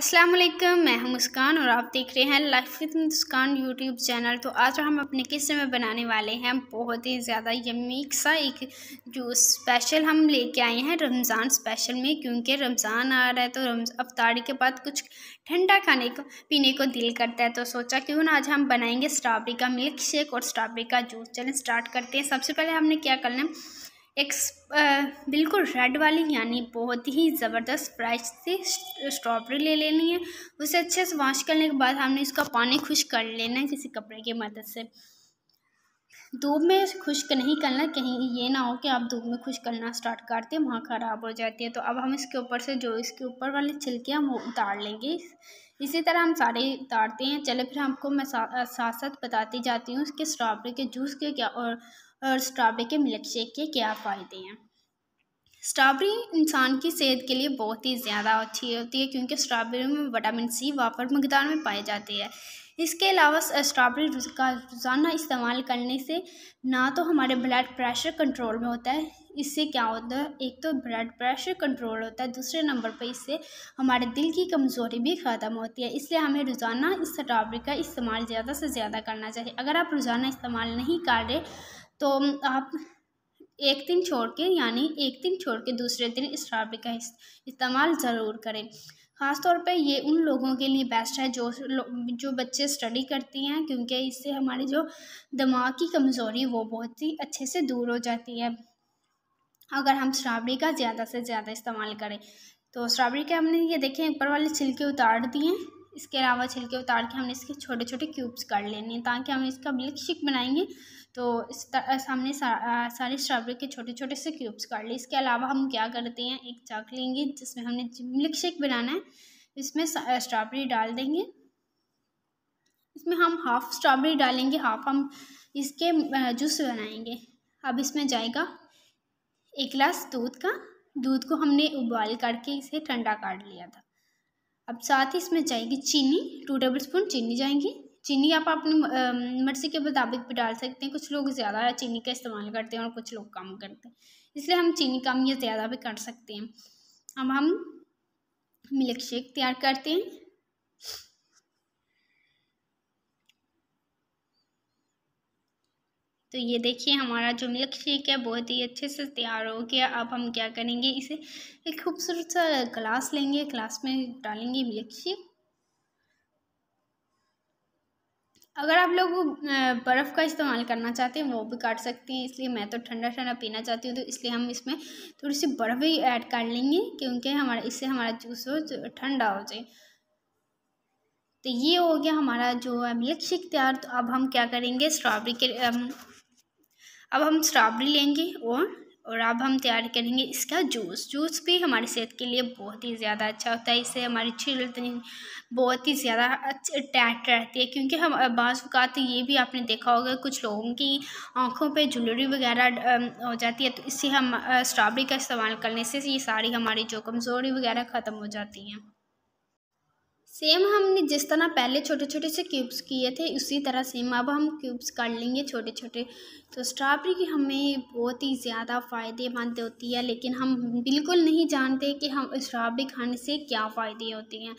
अस्सलाम वालेकुम मैं हूं मुस्कान और आप देख रहे हैं life with Muskan YouTube channel तो आज हम अपने किस्से में बनाने वाले हैं बहुत ही ज़्यादा यमीक सा एक जूस स्पेशल हम लेके आए हैं रमज़ान स्पेशल में क्योंकि रमज़ान आ रहा है तो रमज अफ्तारी के बाद कुछ ठंडा खाने को पीने को दिल करता है तो सोचा क्यों ना आज हम बनाएंगे स्ट्रॉबेरी का मिल्क शेक और स्ट्रॉबेरी का जूस चलें स्टार्ट करते हैं सबसे पहले हमने क्या करना है एक्स बिल्कुल रेड वाली यानी बहुत ही ज़बरदस्त प्राइस से स्ट्रॉबेरी ले लेनी है उसे अच्छे से वॉश करने के बाद हमने इसका पानी खुश कर लेना है किसी कपड़े की मदद से धूप में खुश्क नहीं करना कहीं ये ना हो कि आप धूप में खुश करना स्टार्ट करते हैं वहाँ ख़राब हो जाती है तो अब हम इसके ऊपर से जो इसके ऊपर वाले छिलके हम वो उतार लेंगे इसी तरह हम सारे उतारते हैं चले फिर आपको मैं साथ साथ बताती जाती हूँ इसके स्ट्रॉबेरी के जूस के क्या और और स्ट्रॉबेरी के मिल्क शेक के क्या फ़ायदे हैं स्ट्रॉबेरी इंसान की सेहत के लिए बहुत ही ज़्यादा अच्छी होती है क्योंकि स्ट्रॉबेरी में विटामिन सी वापर मकदार में पाई जाती है इसके अलावा स्ट्रॉबेरी का रोज़ाना इस्तेमाल करने से ना तो हमारे ब्लड प्रेशर कंट्रोल में होता है इससे क्या होता है एक तो ब्लड प्रेशर कंट्रोल होता है दूसरे नंबर पर इससे हमारे दिल की कमज़ोरी भी ख़त्म होती है इसलिए हमें रोज़ाना इस स्ट्रॉबेरी का इस्तेमाल ज़्यादा से ज़्यादा करना चाहिए अगर आप रोज़ाना इस्तेमाल नहीं कर रहे तो आप एक दिन छोड़ के यानी एक दिन छोड़ के दूसरे दिन इस का इस्तेमाल ज़रूर करें ख़ासतौर पर ये उन लोगों के लिए बेस्ट है जो जो बच्चे स्टडी करती हैं क्योंकि इससे हमारी जो दिमाग की कमज़ोरी वो बहुत ही अच्छे से दूर हो जाती है अगर हम स्ट्रॉबेरी का ज़्यादा से ज़्यादा इस्तेमाल करें तो स्ट्रॉबेरी के हमने ये देखें ऊपर वाले छिलके उतार दिए इसके अलावा छिलके उतार के हमने इसके छोटे छोटे क्यूब्स कर लेने हैं ताकि हम इसका मिल्क शेक बनाएंगे तो इस हमने सा, सारे स्ट्रॉबेरी के छोटे छोटे से क्यूब्स काट लिए इसके अलावा हम क्या करते हैं एक चाक लेंगे जिसमें हमने मिल्क शेक बनाना है इसमें स्ट्रॉबेरी डाल देंगे इसमें हम हाफ स्ट्रॉबेरी डालेंगे हाफ हम इसके जूस बनाएंगे अब इसमें जाएगा एक गिलास दूध का दूध को हमने उबाल करके इसे ठंडा काट लिया था अब साथ ही इसमें जाएगी चीनी टू टेबल स्पून चीनी जाएंगी चीनी आप अपनी मर्ज़ी के मुताबिक भी डाल सकते हैं कुछ लोग ज़्यादा चीनी का इस्तेमाल करते हैं और कुछ लोग कम करते हैं इसलिए हम चीनी कम या ज़्यादा भी कर सकते हैं अब हम मिल्क शेक तैयार करते हैं तो ये देखिए हमारा जो मिल्क शेक है बहुत ही अच्छे से तैयार हो गया अब हम क्या करेंगे इसे एक खूबसूरत सा ग्लास लेंगे ग्लास में डालेंगे मिल्क शेक अगर आप लोग बर्फ़ का इस्तेमाल करना चाहते हैं वो भी काट सकते हैं इसलिए मैं तो ठंडा ठंडा पीना चाहती हूँ तो इसलिए हम इसमें थोड़ी सी बर्फ़ ही ऐड कर लेंगे क्योंकि हमारा इससे हमारा जूस हो ठंडा हो जाए तो ये हो गया हमारा जो है मिल्क शेक तैयार तो अब हम क्या करेंगे स्ट्रॉबेरी के अब हम स्ट्रॉबेरी लेंगे और और अब हम तैयार करेंगे इसका जूस जूस भी हमारी सेहत के लिए बहुत ही ज़्यादा अच्छा होता है इससे हमारी चिल्ड्रन बहुत ही ज़्यादा टैट रहती है क्योंकि हम बाज़ तो ये भी आपने देखा होगा कुछ लोगों की आँखों पे जुलरी वगैरह हो जाती है तो इससे हम स्ट्रॉबेरी का इस्तेमाल करने से ये सारी हमारी जो कमज़ोरी वगैरह ख़त्म हो जाती हैं सेम हमने जिस तरह पहले छोटे छोटे से क्यूब्स किए थे उसी तरह सेम अब हम क्यूब्स कर लेंगे छोटे छोटे तो स्ट्रॉबेरी की हमें बहुत ही ज़्यादा फ़ायदेमंद होती है लेकिन हम बिल्कुल नहीं जानते कि हम स्ट्रॉबेरी खाने से क्या फ़ायदे होते हैं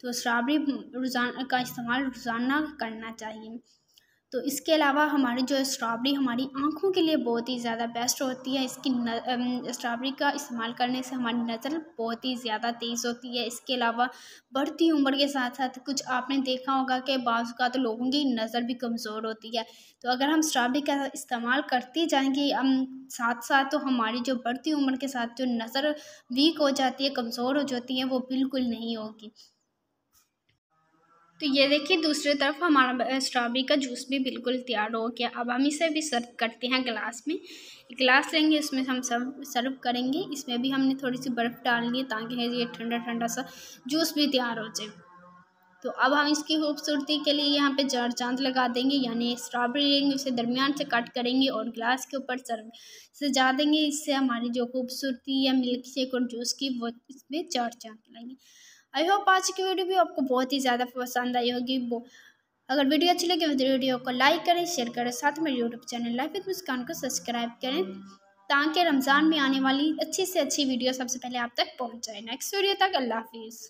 तो स्ट्रॉबेरी रोजाना का इस्तेमाल रोज़ाना करना चाहिए तो इसके अलावा हमारी जो स्ट्रॉबेरी हमारी आँखों के लिए बहुत ही ज़्यादा बेस्ट होती है इसकी स्ट्रॉबेरी का इस्तेमाल करने से हमारी नज़र बहुत ही ज़्यादा तेज़ होती है इसके अलावा बढ़ती उम्र के साथ साथ कुछ आपने देखा होगा कि बाज़ का तो लोगों की नज़र भी कमज़ोर होती है तो अगर हम स्ट्रॉबेरी का इस्तेमाल करते जाएंगे हम साथ साथ तो हमारी जो बढ़ती उम्र के साथ जो नज़र वीक हो जाती है कमज़ोर हो जाती है वो बिल्कुल नहीं होगी तो ये देखिए दूसरी तरफ हमारा स्ट्रॉबेरी का जूस भी बिल्कुल तैयार हो गया अब हम इसे भी सर्व करते हैं ग्लास में ग्लास लेंगे उसमें हम सर्व सर्व करेंगे इसमें भी हमने थोड़ी सी बर्फ़ डालनी है ताकि ये ठंडा ठंडा सा जूस भी तैयार हो जाए तो अब हम इसकी खूबसूरती के लिए यहाँ पे चार चांद लगा देंगे यानी स्ट्रॉबेरी लेंगे उसे दरमियान से कट करेंगे और ग्लास के ऊपर सर्व सजा देंगे इससे हमारी जो खूबसूरती या मिल्क शेक और जूस की वो इसमें चार चांद लगेंगे आई होप आज की वीडियो भी आपको बहुत ही ज़्यादा पसंद आई होगी अगर वीडियो अच्छी हो तो वीडियो को लाइक करें शेयर करें साथ में YouTube channel life with Muskan को सब्सक्राइब करें ताकि रमज़ान में आने वाली अच्छी से अच्छी वीडियो सबसे पहले आप तक पहुँच जाए नेक्स्ट वीडियो तक अल्लाह हाफिज़